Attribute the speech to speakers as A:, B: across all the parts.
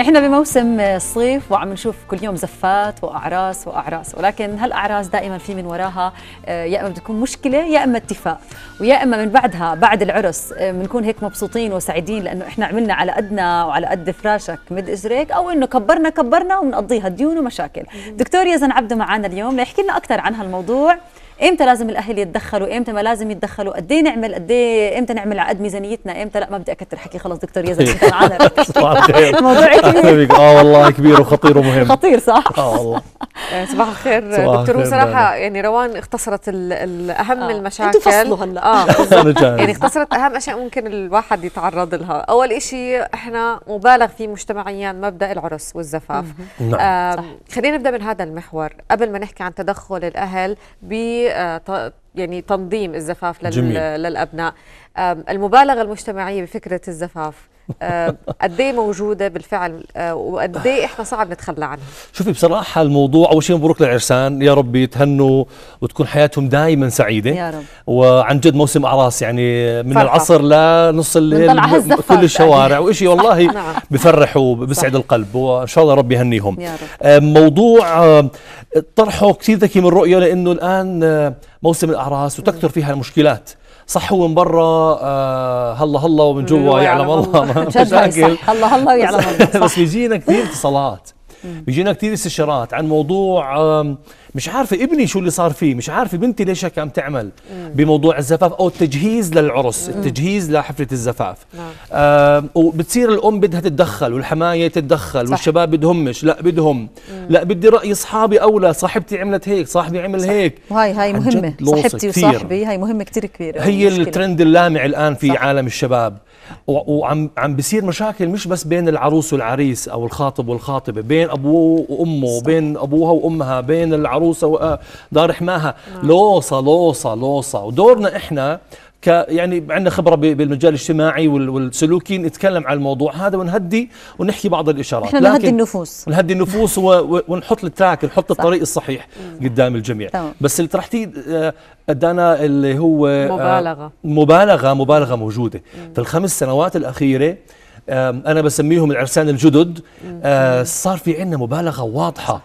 A: احنا بموسم الصيف وعم نشوف كل يوم زفات واعراس واعراس ولكن هالاعراس دائما في من وراها آه، يا اما بتكون مشكله يا اما اتفاق ويا اما من بعدها بعد العرس آه، بنكون هيك مبسوطين وسعيدين لانه احنا عملنا على قدنا وعلى قد فراشك مد اجريك او انه كبرنا كبرنا وبنقضيها ديون ومشاكل دكتور يزن عبده معنا اليوم ليحكي لنا اكثر عن هالموضوع امتى لازم الاهل يتدخلوا امتى ما لازم يتدخلوا قد ايه نعمل قد ايه امتى نعمل عقد ميزانيتنا امتى لا ما بدي اكثر حكي خلص دكتور يزن انت معنا الموضوع كبير اه والله
B: كبير وخطير ومهم خطير صح اه والله
A: يعني صباح الخير دكتور بصراحه يعني روان
C: اختصرت اهم آه. المشاكل انتوا فصلوا هلا اه يعني اختصرت اهم اشياء ممكن الواحد يتعرض لها اول شيء احنا مبالغ فيه مجتمعيا مبدا العرس والزفاف آه خلينا نبدا من هذا المحور قبل ما نحكي عن تدخل الاهل ب آه، يعني تنظيم الزفاف جميل. للابناء المبالغه المجتمعيه بفكره الزفاف آه، قد ايه موجوده بالفعل آه، وقد ايه احنا صعب نتخلى عنها
B: شوفي بصراحه الموضوع اول شيء مبروك للعرسان يا رب يتهنوا وتكون حياتهم دائما سعيده يا رب وعن جد موسم اعراس يعني من فرحة. العصر لنص الليل كل الشوارع يعني. وشيء والله نعم. بفرح وبسعد القلب وان شاء الله رب يهنيهم يا رب. آه، موضوع طرحه كثير ذكي من رؤيه لانه الان موسم الاعراس وتكثر فيها المشكلات صح هو من برا آه هلا هلا ومن جوا يعلم الله مشاكل
A: هلا هلا ويعلم
B: الله بس بيجينا كثير اتصالات بيجينا كثير استشارات عن موضوع آه مش عارفه ابني شو اللي صار فيه مش عارفه بنتي ليش هيك عم تعمل بموضوع الزفاف او التجهيز للعرس التجهيز لحفله الزفاف آه وبتصير الام بدها تتدخل والحمايه تتدخل صح. والشباب بدهمش لا بدهم لا بدي راي اصحابي اولى صاحبتي عملت هيك صاحبي عمل صح. هيك
A: وهي هاي مهمه صاحبتي وصاحبي هاي مهمه كثير كبيره هي الترند
B: اللامع الان في صح. عالم الشباب وعم عم بصير مشاكل مش بس بين العروس والعريس او الخاطب والخاطبه بين ابوه وامه صح. بين ابوها وامها بين العروس العروسه ودار آه، حماها نعم. لوصه لوصه لوصه ودورنا احنا ك يعني عندنا خبره بالمجال الاجتماعي والسلوكي نتكلم عن الموضوع هذا ونهدي ونحكي بعض الاشارات احنا نهدي
A: النفوس
B: نهدي النفوس ونحط التراك نحط الطريق الصحيح قدام الجميع طبعا. بس اللي طرحتيه آه، ادانا اللي هو آه، مبالغه مبالغه مبالغه موجوده في الخمس سنوات الاخيره انا بسميهم العرسان الجدد صار في عندنا مبالغه واضحه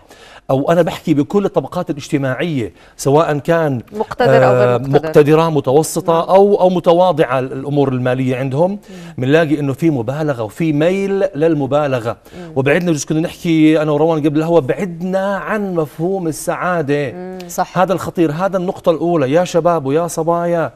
B: او انا بحكي بكل الطبقات الاجتماعيه سواء كان مقتدر او غير آه، مقتدر. مقتدره متوسطه نعم. او او متواضعه الامور الماليه عندهم بنلاقي نعم. انه في مبالغه وفي ميل للمبالغه نعم. وبعدنا بجوز كنا نحكي انا وروان قبل الهوا بعدنا عن مفهوم السعاده صح. هذا الخطير هذا النقطه الاولى يا شباب ويا صبايا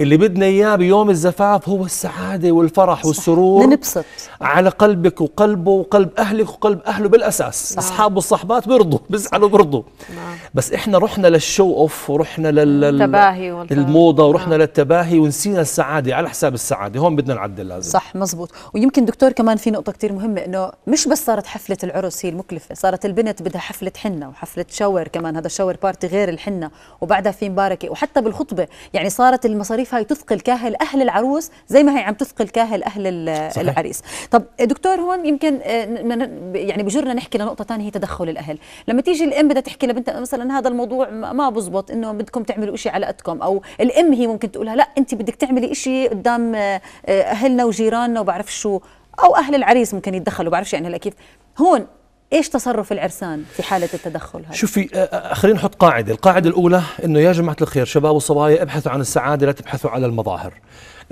B: اللي بدنا اياه بيوم الزفاف هو السعاده والفرح صح. والسرور ننبسط على قلبك وقلبه وقلب اهلك وقلب اهله بالاساس اصحابه والصحبات بيرضوا بيزعلوا بيرضوا نعم. بس احنا رحنا للشو اوف ورحنا للتباهي للموضه ورحنا نعم. للتباهي ونسينا السعاده على حساب السعاده هون بدنا نعدل لازم صح
A: مزبوط ويمكن دكتور كمان في نقطه كثير مهمه انه مش بس صارت حفله العرس هي المكلفه صارت البنت بدها حفله حنه وحفله شاور كمان هذا الشاور بارتي غير الحنه وبعدها في مباركه وحتى بالخطبه يعني صارت المصاريف التعريف هاي تثقل كاهل أهل العروس زي ما هي عم تثقل كاهل أهل صحيح. العريس طب دكتور هون يمكن آه، يعني بجرنا نحكي لنقطة ثانية هي تدخل الأهل لما تيجي الأم بدها تحكي لبنتها مثلا هذا الموضوع ما بزبط إنه بدكم تعملوا شيء على قدكم أو الأم هي ممكن تقولها لا أنت بدك تعملي شيء قدام آه، آه، أهلنا وجيراننا وبعرف شو أو أهل العريس ممكن يتدخلوا بعرف يعني هلا كيف هون ايش تصرف العرسان في حاله التدخل هذا؟
B: شوفي خلينا نحط قاعده، القاعده الاولى انه يا جماعه الخير شباب وصبايا ابحثوا عن السعاده لا تبحثوا على المظاهر.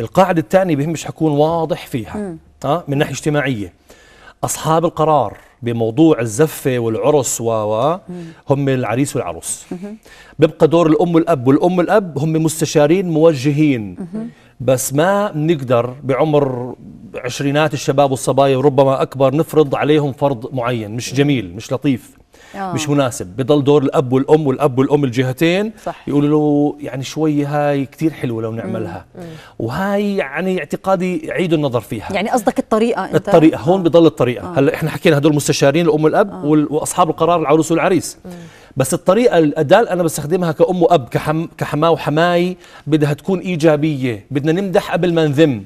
B: القاعده الثانيه بهمش حكون واضح فيها ها من ناحيه اجتماعيه. اصحاب القرار بموضوع الزفه والعرس و هم العريس والعروس. بيبقى دور الام والاب والام والاب هم مستشارين موجهين. بس ما بنقدر بعمر عشرينات الشباب والصبايا وربما اكبر نفرض عليهم فرض معين مش جميل مش لطيف آه. مش مناسب بضل دور الاب والام والاب والام الجهتين صح. يقولوا له يعني شوي هاي كثير حلوه لو نعملها مم. مم. وهاي يعني اعتقادي عيدوا النظر فيها
A: يعني قصدك الطريقه انت الطريقه
B: هون آه. بضل الطريقه آه. هلا احنا حكينا هدول مستشارين الام والاب آه. واصحاب القرار العروس والعريس مم. بس الطريقه الاداه اللي انا بستخدمها كام واب كحم كحماه وحماي بدها تكون ايجابيه بدنا نمدح قبل ما نذم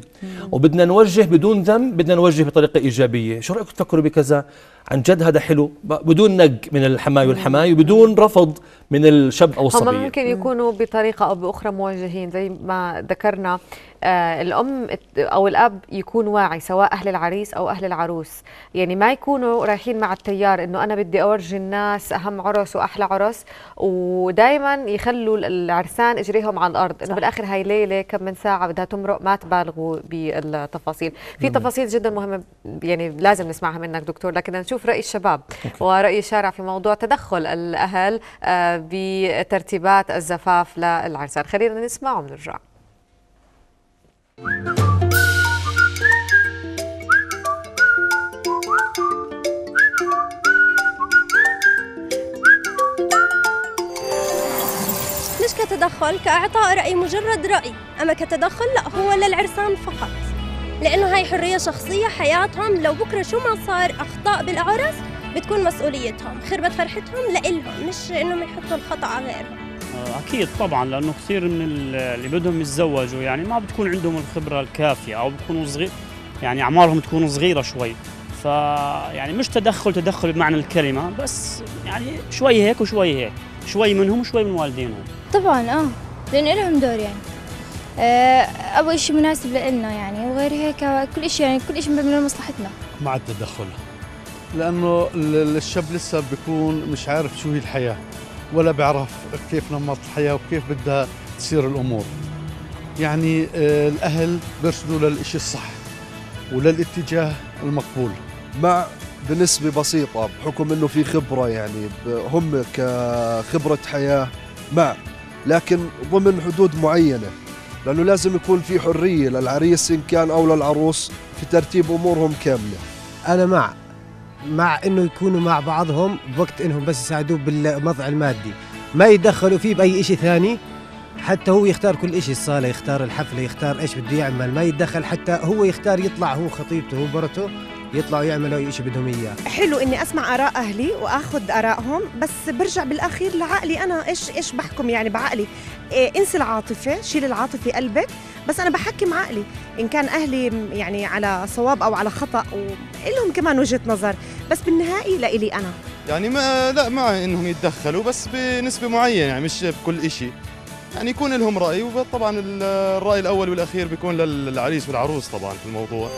B: وبدنا نوجه بدون ذنب بدنا نوجه بطريقه ايجابيه شو رايكم تفكروا بكذا عن جد هذا حلو بدون نق من الحماي والحماي وبدون رفض من الشاب او الصبيه هم
C: ممكن يكونوا بطريقه او باخرى موجهين زي ما ذكرنا آه الام او الاب يكون واعي سواء اهل العريس او اهل العروس يعني ما يكونوا رايحين مع التيار انه انا بدي اورجي الناس اهم عرس واحلى عرس ودائما يخلوا العرسان اجريهم على الارض انه بالاخر هاي ليله كم من ساعه بدها تمرق ما تبالغوا بالتفاصيل في تفاصيل جدا مهمه يعني لازم نسمعها منك دكتور لكن نشوف راي الشباب وراي الشارع في موضوع تدخل الاهل آه، بترتيبات الزفاف للعرسان خلينا نسمعه ونرجع
A: تدخل كإعطاء رأي مجرد رأي أما كتدخل لا هو للعرسان فقط لأنه هاي حرية شخصية حياتهم لو بكرة شو ما صار أخطاء بالعرس بتكون مسؤوليتهم خربت فرحتهم لإلهم مش إنهم يحطوا الخطأ على غيرهم
B: آه، اكيد طبعا لانه كثير من اللي بدهم يتزوجوا يعني ما بتكون عندهم الخبره الكافيه او بتكونوا صغير يعني اعمارهم تكون صغيره شوي ف يعني مش تدخل تدخل
A: بمعنى الكلمه بس يعني شوي هيك وشوي هيك شوي منهم وشوي من والدينهم طبعا اه لان لهم دور يعني آه اول شيء مناسب لنا يعني وغير هيك كل شيء يعني كل شيء مبني لمصلحتنا
B: مع التدخل لانه الشاب لسه بيكون مش عارف شو هي الحياه ولا بيعرف كيف نمط الحياه وكيف بدها تصير الامور يعني آه الاهل بيرشدوا للشيء الصح وللاتجاه المقبول مع بنسبة بسيطة بحكم انه في خبرة يعني هم كخبرة حياة مع لكن ضمن حدود معينة لأنه لازم يكون في حرية للعريس إن كان أو للعروس في ترتيب أمورهم كاملة أنا مع مع انه يكونوا
A: مع بعضهم بوقت انهم بس يساعدوه بالوضع المادي ما يدخلوا فيه باي شيء ثاني حتى هو يختار كل شيء الصاله يختار الحفله يختار ايش بده يعمل ما يتدخل حتى هو يختار يطلع هو خطيبته هو برته يطلعوا يعملوا اي شيء بدهم اياه
B: حلو اني اسمع
C: اراء اهلي واخذ ارائهم بس برجع بالاخير لعقلي انا ايش ايش بحكم يعني بعقلي إيه انسى العاطفه شيل العاطفه قلبك بس انا بحكم عقلي ان كان اهلي يعني على صواب او على خطا ولهم كمان وجهه نظر بس بالنهائي لإلي
B: انا يعني ما لا مع انهم يتدخلوا بس بنسبه معينه يعني مش بكل شيء يعني يكون لهم راي وطبعا الراي الاول والاخير بيكون للعريس والعروس طبعا في الموضوع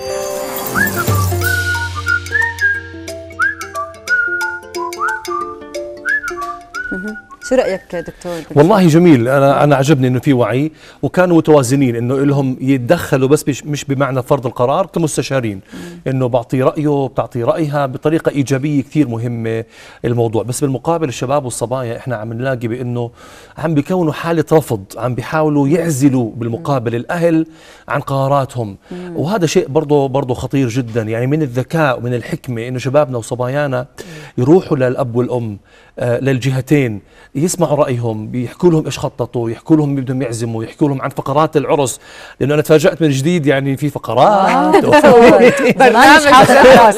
A: شو رايك دكتور والله جميل
B: انا انا عجبني انه في وعي وكانوا متوازنين انه لهم يتدخلوا بس مش بمعنى فرض القرار كمستشارين انه بعطي رايه بتعطي رايها بطريقه ايجابيه كثير مهمه الموضوع بس بالمقابل الشباب والصبايا احنا عم نلاقي بانه عم بيكونوا حاله رفض عم بيحاولوا يعزلوا بالمقابل الاهل عن قراراتهم وهذا شيء برضه برضه خطير جدا يعني من الذكاء ومن الحكمه انه شبابنا وصبايانا يروحوا للاب والام آه، للجهتين يسمعوا رايهم بيحكوا لهم ايش خططوا يحكوا لهم بدهم يعزموا يحكوا لهم عن فقرات العرس لانه انا تفاجات من جديد يعني في فقرات
A: لا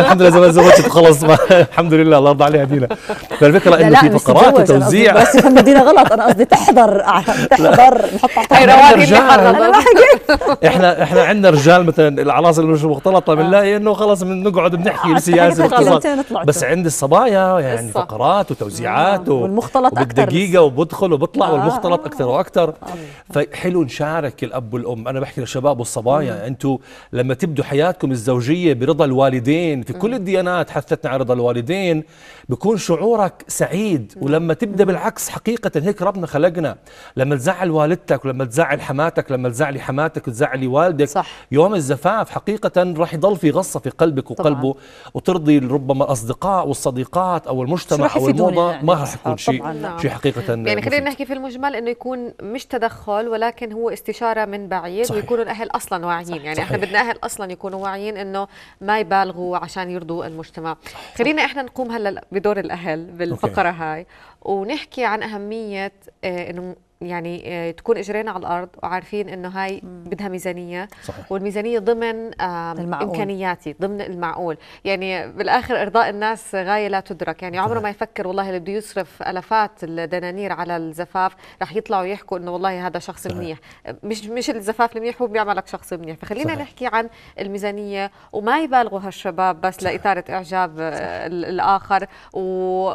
B: الحمد لله زمان زوجتي خلص الحمد لله الله يرضى عليها دينا فالفكره انه في فقرات وتوزيع بس
A: دينا غلط انا قصدي تحضر تحضر نحط
B: احنا احنا عندنا رجال مثلا العناصر اللي مش مختلطه بنلاقي آه. انه خلص بنقعد بنحكي بالسياسه آه، بس عند الصبايا يعني فقرات وتوزيعات آه. والمختلط اكثر بالدقيقه وبدخل وبطلع آه. والمختلط آه، اكثر آه. واكثر آه. فحلو نشارك الاب والام انا بحكي للشباب والصبايا انتم لما تبدوا حياتكم الزوجيه برضا الوالدين في كل الديانات حثتنا على رضا الوالدين بكون شعورك سعيد ولما تبدا بالعكس حقيقه هيك ربنا خلقنا لما تزعل والدتك ولما تزعل حماتك لما تزعلي حماتك وتزعلي والدك صح. يوم الزفاف حقيقه راح يضل في غصه في قلبك وقلبه طبعا. وترضي ربما الاصدقاء والصديقات او المجتمع المجتمع او الموضه يعني ما راح يكون آه، شيء نعم. شيء حقيقه يعني خلينا
C: نحكي في المجمل انه يكون مش تدخل ولكن هو استشاره من بعيد صحيح. ويكونوا الاهل اصلا واعيين يعني صحيح. احنا بدنا اهل اصلا يكونوا واعيين انه ما يبالغوا عشان يرضوا المجتمع خلينا احنا نقوم هلا بدور الاهل بالفقره أوكي. هاي ونحكي عن اهميه آه، انه يعني آه، تكون اجرينا على الارض وعارفين انه هاي بدها ميزانيه صحيح. والميزانيه ضمن المعقول. امكانياتي ضمن المعقول يعني بالاخر ارضاء الناس غايه لا تدرك يعني عمره ما يفكر والله اللي بده يصرف الافات الدنانير على الزفاف رح يطلعوا يحكوا انه والله هذا شخص صحيح. منيح مش مش الزفاف المنيح هو بيعملك شخص منيح فخلينا صحيح. نحكي عن الميزانيه وما يبالغوا هالشباب بس صحيح. لاثاره اعجاب آه، صحيح. الاخر و...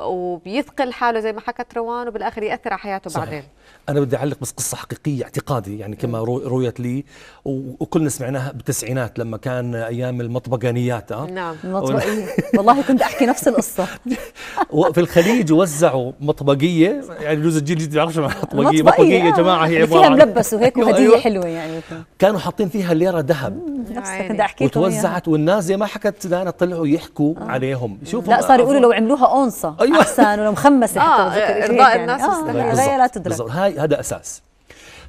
C: وبيثقل حاله زي ما حكت روان وبالاخر ياثر على حياته صحيح. بعدين
B: انا بدي اعلق بس قصه حقيقيه اعتقادي يعني كما رويت لي وكلنا سمعناها بالتسعينات لما كان ايام المطبقانيات اه نعم
A: المطبقيه والله كنت احكي نفس القصه
B: وفي الخليج وزعوا مطبقيه يعني بجوز الجيل الجديد بيعرفش معنى مطبقيه مطبقيه يا جماعه هي يعني عباره فيها
A: ملبس وهيك أيوة، وهديه أيوة. حلوه يعني
B: كانوا حاطين فيها ليره ذهب
A: نفسك كنت نعم، يعني. حكيت وتوزعت
B: والناس زي ما حكت دانا طلعوا يحكوا آه. عليهم شوفوا لا صاروا يقولوا لو
A: عملوها اونصه أيوة. احسن ولو مخمسه آه ارضاء يعني. الناس آه. لا تدرك
B: هاي هذا اساس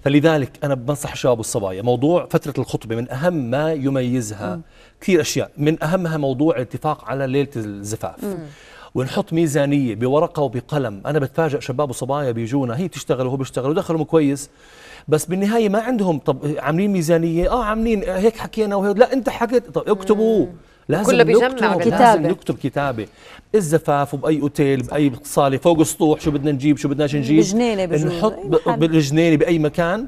B: فلذلك انا بنصح الشباب والصبايا موضوع فتره الخطبه من اهم ما يميزها كثير اشياء من اهمها موضوع الاتفاق على ليله الزفاف م. ونحط ميزانيه بورقه وبقلم انا بتفاجئ شباب وصبايا بيجونا هي بتشتغل وهو بيشتغل ودخلهم كويس بس بالنهايه ما عندهم طب عاملين ميزانيه اه عاملين هيك حكينا وهيك لا انت حكيت طب اكتبوا لازم كله بيجمع نكتب لازم نكتب كتابه الزفاف وباي اوتيل باي صاله فوق السطوح شو بدنا نجيب شو بدناش نجيب بجنينه نحط بالجنينه باي مكان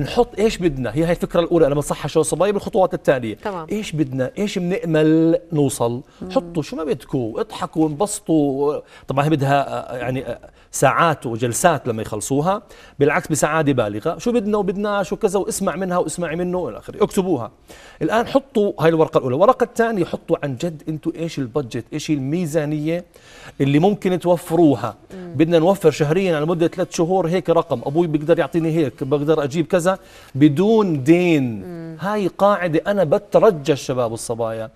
B: نحط ايش بدنا هي هاي الفكره الاولى انا بنصحها شو صبايا بالخطوات التاليه تمام. ايش بدنا ايش بنأمل نوصل مم. حطوا شو ما بدكم اضحكوا انبسطوا طبعا هي بدها آه، يعني آه، ساعات وجلسات لما يخلصوها بالعكس بسعاده بالغه شو بدنا وبدنا شو كذا واسمع منها واسمعي منه إلى اخره اكتبوها الان حطوا هاي الورقه الاولى الورقه الثانيه حطوا عن جد انتم ايش البادجت ايش الميزانيه اللي ممكن توفروها مم. بدنا نوفر شهريا على مده ثلاث شهور هيك رقم ابوي بيقدر يعطيني هيك بقدر اجيب كذا بدون دين مم. هاي قاعده انا بترجى الشباب والصبايا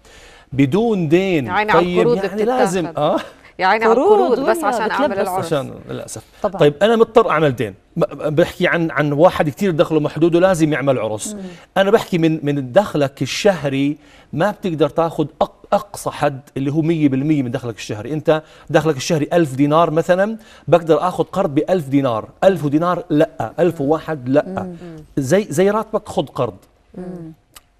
B: بدون دين يعني طيب يعني لازم اه
C: يا عيني على القروض بس عشان اعمل العرس
B: عشان للاسف طبعا. طيب انا مضطر اعمل دين بحكي عن عن واحد كثير دخله محدود ولازم يعمل عرس مم. انا بحكي من من دخلك الشهري ما بتقدر تاخذ اقصى حد اللي هو 100% من دخلك الشهري انت دخلك الشهري 1000 دينار مثلا بقدر اخذ قرض ب 1000 دينار 1000 دينار لا 1001 لا مم. زي زي راتبك خذ قرض مم.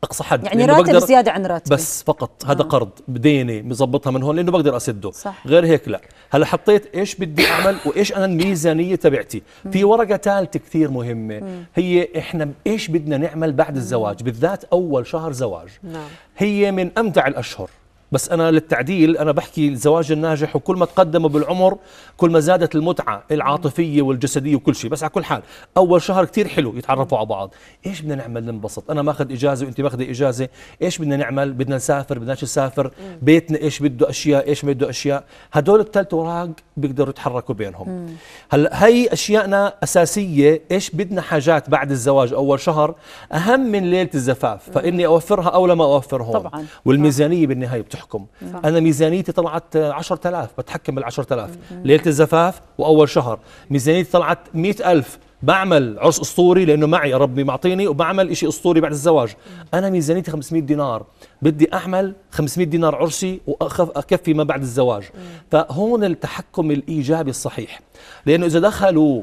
B: اقصى حد يعني راتب زياده عن راتبي بس فقط هذا آه. قرض بديني مزبطها من هون لانه بقدر اسده صح. غير هيك لا هلا حطيت ايش بدي اعمل وايش انا الميزانيه تبعتي في ورقه ثالثه كثير مهمه هي احنا ايش بدنا نعمل بعد الزواج بالذات اول شهر زواج نعم. هي من امتع الاشهر بس انا للتعديل انا بحكي الزواج الناجح وكل ما تقدموا بالعمر كل ما زادت المتعه العاطفيه والجسديه وكل شيء بس على كل حال اول شهر كثير حلو يتعرفوا على بعض ايش بدنا نعمل ننبسط انا ماخذ اجازه وانت ماخذه اجازه ايش بدنا نعمل بدنا نسافر بدناش نسافر بيتنا ايش بده اشياء ايش ما بده اشياء هدول الثلاث اوراق بيقدروا يتحركوا بينهم هلا هي اشيائنا اساسيه ايش بدنا حاجات بعد الزواج اول شهر اهم من ليله الزفاف فاني اوفرها او لما اوفرهم طبعا والميزانيه بالنهايه تحكم صح. انا ميزانيتي طلعت 10000 بتحكم بال 10000 ليله الزفاف واول شهر ميزانيتي طلعت 100000 بعمل عرس اسطوري لانه معي ربي معطيني وبعمل شيء اسطوري بعد الزواج انا ميزانيتي 500 دينار بدي اعمل 500 دينار عرسي واكفي ما بعد الزواج فهون التحكم الايجابي الصحيح لانه اذا دخلوا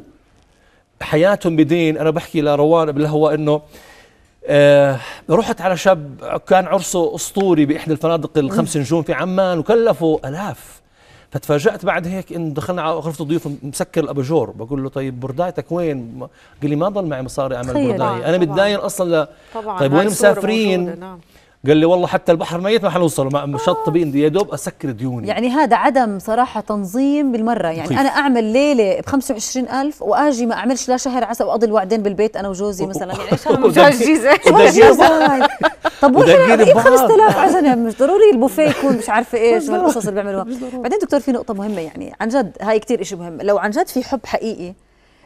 B: حياتهم بدين انا بحكي لروان بالهواء انه آه رحت على شاب كان عرسه اسطوري باحدى الفنادق الخمس نجوم في عمان وكلفه الاف فتفاجات بعد هيك انه دخلنا على غرفه الضيوف مسكر الاباجور بقول له طيب بردايتك وين؟ قال لي ما ضل معي مصاري اعمل بردايه آه، انا متداين اصلا ل... طبعا طيب وين مسافرين؟ نعم. قال لي والله حتى البحر ميت ما حنوصل شط بين يا دوب اسكر ديوني
A: يعني هذا عدم صراحه تنظيم بالمره يعني مخيف. انا اعمل ليله ب 25000 واجي ما اعملش لا شهر عسل واقضي الوعدين بالبيت انا وجوزي مثلا يعني شو طب وين ب 5000 عشان مش ضروري البوفيه يكون مش عارفه ايش والقصص اللي بيعملوها بعدين دكتور في نقطه مهمه يعني عن جد هاي كثير شيء مهم لو عن جد في حب حقيقي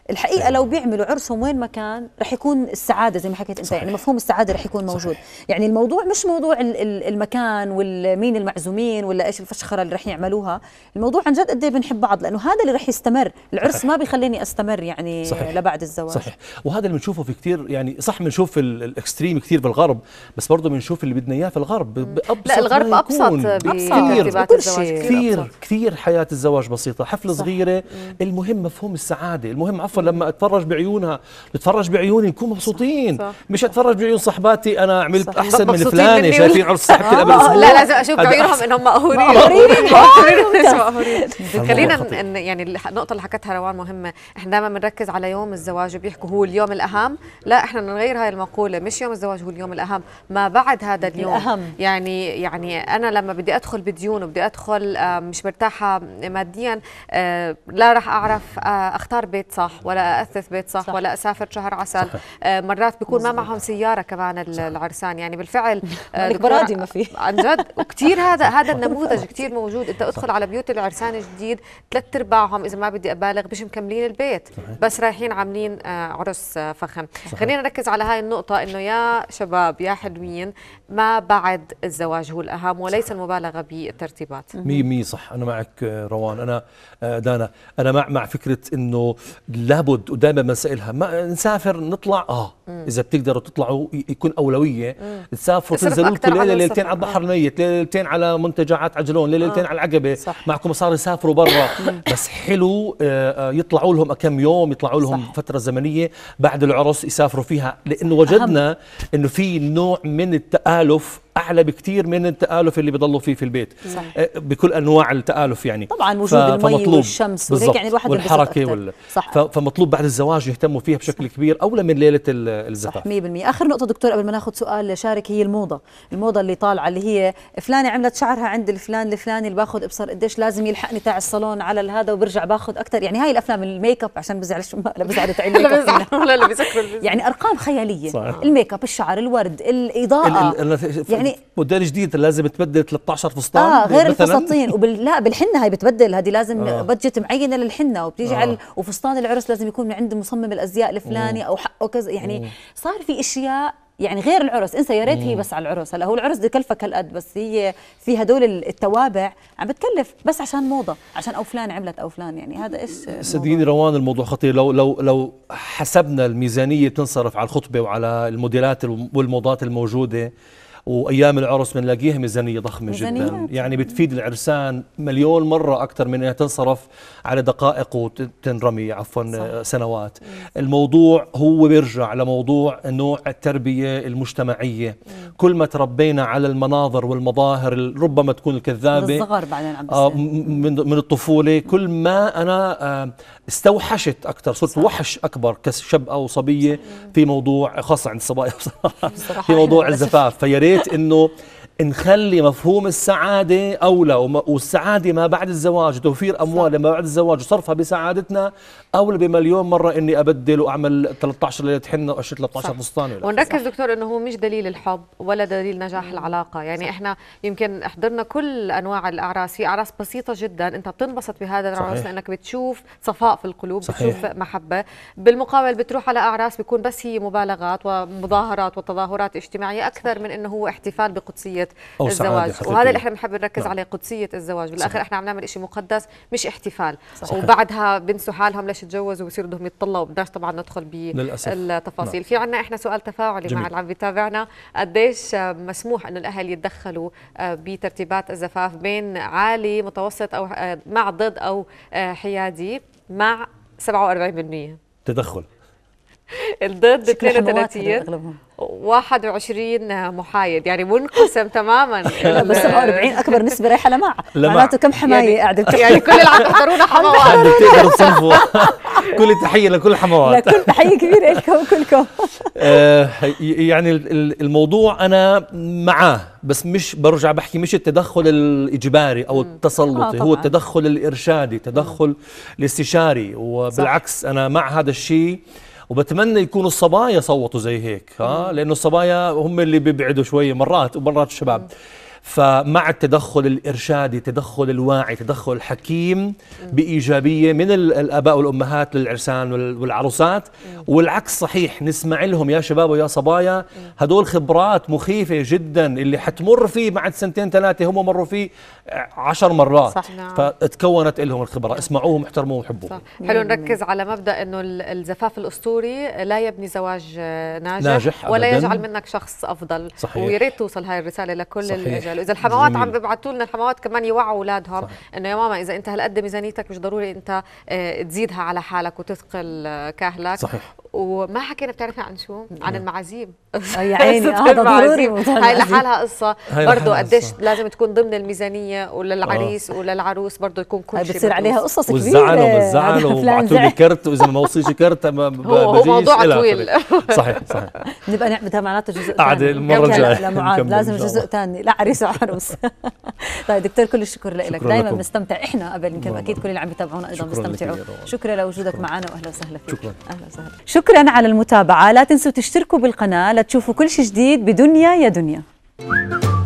A: الحقيقه صحيح. لو بيعملوا عرسهم وين ما كان رح يكون السعاده زي ما حكيت انت يعني صحيح. يعني مفهوم السعاده رح يكون موجود صحيح. يعني الموضوع مش موضوع المكان والمين المعزومين ولا ايش الفشخره اللي رح يعملوها الموضوع عن جد قد ايه بنحب بعض لانه هذا اللي رح يستمر العرس صحيح. ما بيخليني استمر يعني صحيح. لبعد
B: الزواج صحيح وهذا اللي بنشوفه في كثير يعني صح بنشوف الاكستريم كثير بالغرب بس برضه بنشوف اللي بدنا اياه في الغرب بابسط لا الغرب ابسط كثير كثير كثير حياه الزواج بسيطه حفله صغيره المهم مفهوم السعاده المهم عفوا لما اتفرج بعيونها اتفرج بعيوني نكون مبسوطين صح. مش اتفرج بعيون صاحباتي انا عملت صح. احسن من فلانه شايفين عرس صاحبتي قبل آه، آه، اسبوع لا لازم اشوف بعيونهم انهم مقهورين مقهورين مقهورين خلينا
C: يعني النقطه اللي حكتها روان مهمه احنا دائما بنركز على يوم الزواج بيحكوا هو اليوم الاهم لا احنا نغير هاي المقوله مش يوم الزواج هو اليوم الاهم ما بعد هذا اليوم الأهم. يعني يعني انا لما بدي ادخل بديون وبدي ادخل آه، مش مرتاحه ماديا لا راح اعرف اختار بيت صح ولا اثث بيت صح, صح. ولا اسافر شهر عسل صح. آه، مرات بيكون ما معهم سياره كمان العرسان يعني بالفعل آه، برادي ما في عن جد وكثير هذا هذا النموذج كثير موجود انت ادخل على بيوت العرسان الجديد ثلاث ارباعهم اذا ما بدي ابالغ مش مكملين البيت صحيح. بس رايحين عاملين آه، عرس فخم صحيح. خلينا نركز على هاي النقطه انه يا شباب يا حلوين ما بعد الزواج هو الاهم وليس صح. المبالغه بالترتيبات 100%
B: صح انا معك روان انا دانا انا مع مع فكره انه لابد ودائما بنسالها ما نسافر نطلع اه مم. اذا بتقدروا تطلعوا يكون اولويه مم. تسافروا تنزلوا ليله ليلتين على البحر الميت آه. ليلتين على منتجعات عجلون ليلتين آه. على العقبه صح. معكم صار يسافروا برا بس حلو آه، آه، يطلعوا لهم كم يوم يطلعوا لهم صح. فتره زمنيه بعد العرس يسافروا فيها لانه وجدنا انه في نوع من التالف اعلى بكثير من التالف اللي بيضلوا فيه في البيت صح. آه، بكل انواع التالف يعني طبعا وجود المي والشمس وهيك يعني الواحد والحركه وال... صح. فمطلوب بعد الزواج يهتموا فيها بشكل كبير اولى من ليله الزفاف
A: 100% اخر نقطه دكتور قبل ما ناخذ سؤال شارك هي الموضه الموضه اللي طالعه اللي هي فلانه عملت شعرها عند الفلان الفلاني اللي باخذ ابصر قديش لازم يلحقني تاع الصالون على هذا وبرجع باخذ اكثر يعني هاي الافلام الميك اب عشان بزعلش لا بزعل تاع لا
B: بزعل يعني ارقام خياليه
A: الميك اب الشعر الورد الاضاءه
B: يعني يعني موديل جديد لازم تبدل 13 فستان اه غير الفساتين
A: وبال... لا بالحنه هي بتبدل هذه لازم آه. بادجت معينه للحنه وبتيجي آه. على وفستان العرس لازم يكون من عند مصمم الازياء الفلاني او حقه كذا يعني مم. صار في اشياء يعني غير العرس انسى يا ريت هي بس على العرس هلا هو العرس بده يكلفك هالقد بس هي في هدول التوابع عم بتكلف بس عشان موضه عشان او فلان عملت او فلان يعني هذا ايش
B: صدقيني روان الموضوع خطير لو لو لو حسبنا الميزانيه بتنصرف على الخطبه وعلى الموديلات والموضات الموجوده وايام العرس بنلاقيها ميزانيه ضخمه ميزانية. جدا يعني بتفيد العرسان مليون مره اكثر من انها تنصرف على دقائق وتنرمي عفوا سنوات مم. الموضوع هو بيرجع لموضوع نوع التربيه المجتمعيه مم. كل ما تربينا على المناظر والمظاهر ربما تكون الكذابه الصغر
A: بعدين عم آه،
B: من, من الطفوله كل ما انا آه، استوحشت اكثر صرت صح. وحش اكبر كشاب او صبيه في موضوع خاصه عند الصبايا في موضوع الزفاف فيا ريت انه نخلي مفهوم السعادة أولى والسعادة ما بعد الزواج توفير أموال ما بعد الزواج وصرفها بسعادتنا أولى بمليون مرة إني أبدل وأعمل 13 ليلة حنة و 13 فستان
C: ونركز صح. دكتور إنه هو مش دليل الحب ولا دليل نجاح العلاقة يعني صح. إحنا يمكن حضرنا كل أنواع الأعراس في أعراس بسيطة جدا أنت بتنبسط بهذا العرس لأنك بتشوف صفاء في القلوب صحيح. بتشوف محبة بالمقابل بتروح على أعراس بيكون بس هي مبالغات ومظاهرات وتظاهرات اجتماعية أكثر من إنه هو احتفال بقدسية أو الزواج وهذا اللي احنا بنحب نركز نعم. عليه قدسيه الزواج بالاخر صحيح. احنا عم نعمل شيء مقدس مش احتفال صحيح. وبعدها بنسوا حالهم ليش تجوزوا وبصيروا بدهم يتطلقوا بدناش طبعا ندخل بالتفاصيل نعم. في عندنا احنا سؤال تفاعلي جميل. مع اللي عم بيتابعنا قديش مسموح انه الاهل يتدخلوا آه، بترتيبات الزفاف بين عالي متوسط او آه، مع ضد او آه، حيادي مع 47% تدخل الضد 32 21 محايد
A: يعني منقسم تماما بس 47 اكبر نسبه رايحه لمع معناته كم حمايه يعني قاعده يعني, يعني كل العالم حضرونا
B: حموات تصنفوا كل تحيه لكل الحموات لكل تحيه
A: كبيره لكم كلكم
B: آه، يعني الموضوع انا معاه بس مش برجع بحكي مش التدخل الاجباري او التسلطي آه، هو التدخل الارشادي تدخل الاستشاري وبالعكس انا مع هذا الشيء وبتمنى يكونوا الصبايا صوتوا زي هيك ها لانه الصبايا هم اللي بيبعدوا شويه مرات ومرات الشباب فمع التدخل الإرشادي تدخل الواعي تدخل الحكيم بإيجابية من الأباء والأمهات للعرسان والعروسات والعكس صحيح نسمع لهم يا شباب ويا صبايا هدول خبرات مخيفة جدا اللي حتمر فيه بعد سنتين ثلاثة هم مروا فيه عشر مرات صح نعم. فتكونت لهم الخبرة اسمعوهم احترموهم وحبوهم
C: حلو نركز على مبدأ أنه الزفاف الأسطوري لا يبني زواج ناجح, ناجح ولا يجعل منك شخص أفضل صحيح. ريت توصل هاي الرسالة لكل الأجل حلو اذا الحموات عم ببعثوا لنا الحموات كمان يوعوا اولادهم انه يا ماما اذا انت هالقد ميزانيتك مش ضروري انت آه، تزيدها على حالك وتثقل آه، كاهلك صحيح وما حكينا بتعرفي عن شو؟ عن نعم. المعازيم آه، يا عيني هذا آه، ضروري هاي لحالها قصه برضه قديش لازم تكون ضمن الميزانيه وللعريس آه. وللعروس برضه يكون
A: كل شيء بتصير عليها قصص كبيره والزعل والزعل وبعثوا لي
B: كرت واذا ما وصلش كرت ما هو موضوع طويل صحيح صحيح
A: نبقى نعمل معناته جزء ثاني المره الجايه لازم جزء ثاني لا عريس وعروس طيب دكتور كل الشكر لك دائما بنستمتع احنا قبل يمكن اكيد كل اللي عم يتابعونا ايضا بيستمتعوا شكرا لوجودك معنا واهلا وسهلا فيك شكرا اهلا وسهلا شكرا على المتابعه لا تنسوا تشتركوا بالقناه تشوفوا كل شيء جديد بدنيا يا دنيا